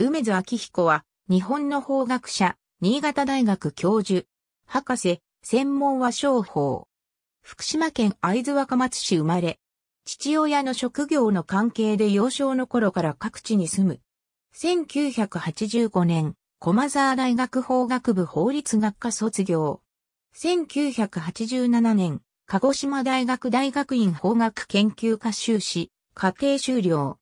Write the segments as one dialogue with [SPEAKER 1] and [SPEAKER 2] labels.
[SPEAKER 1] 梅津明彦は、日本の法学者、新潟大学教授、博士、専門は商法。福島県会津若松市生まれ、父親の職業の関係で幼少の頃から各地に住む。1985年、駒沢大学法学部法律学科卒業。1987年、鹿児島大学大学院法学研究科修士、家庭修了。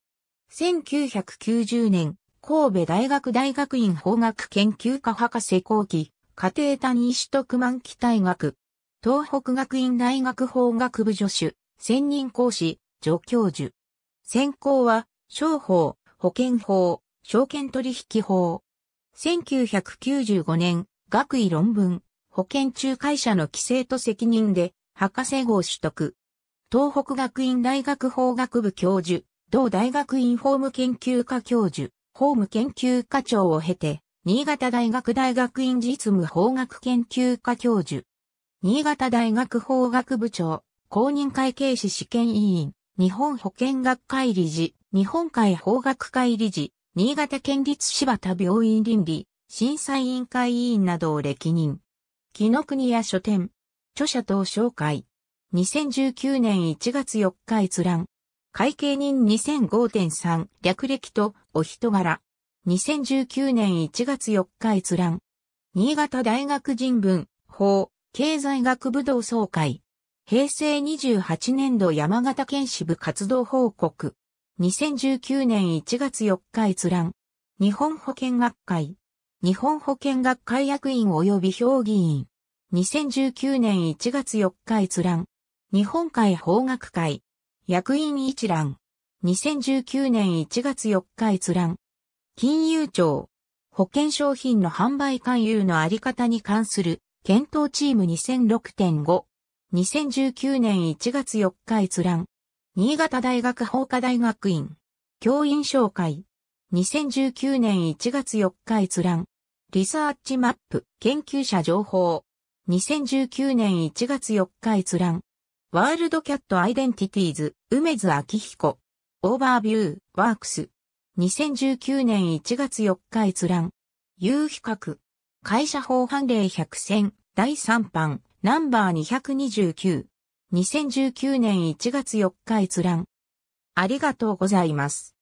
[SPEAKER 1] 1990年、神戸大学大学院法学研究科博士後期、家庭単位取得満期大学、東北学院大学法学部助手、専任講師、助教授。専攻は、商法、保険法、証券取引法。1995年、学位論文、保険仲介者の規制と責任で、博士号取得。東北学院大学法学部教授、同大学院法務研究科教授。法務研究課長を経て、新潟大学大学院実務法学研究科教授、新潟大学法学部長、公認会計士試験委員、日本保健学会理事、日本海法学会理事、新潟県立柴田病院倫理、審査委員会委員などを歴任。木の国屋書店、著者等紹介。2019年1月4日閲覧。会計人2005.3略歴とお人柄。2019年1月4日閲覧。新潟大学人文法経済学部同窓会。平成28年度山形県支部活動報告。2019年1月4日閲覧。日本保険学会。日本保険学会役員及び評議員。2019年1月4日閲覧。日本海法学会。役員一覧。2019年1月4日閲覧。金融庁。保険商品の販売勧誘のあり方に関する検討チーム2006.5。2019年1月4日閲覧。新潟大学法科大学院。教員紹介。2019年1月4日閲覧。リサーチマップ研究者情報。2019年1月4日閲覧。ワールドキャットアイデンティティーズ、梅津明彦。オーバービュー、ワークス。2019年1月4日閲覧。有比較。会社法判例100選、第3版、ナンバー229。2019年1月4日閲覧。ありがとうございます。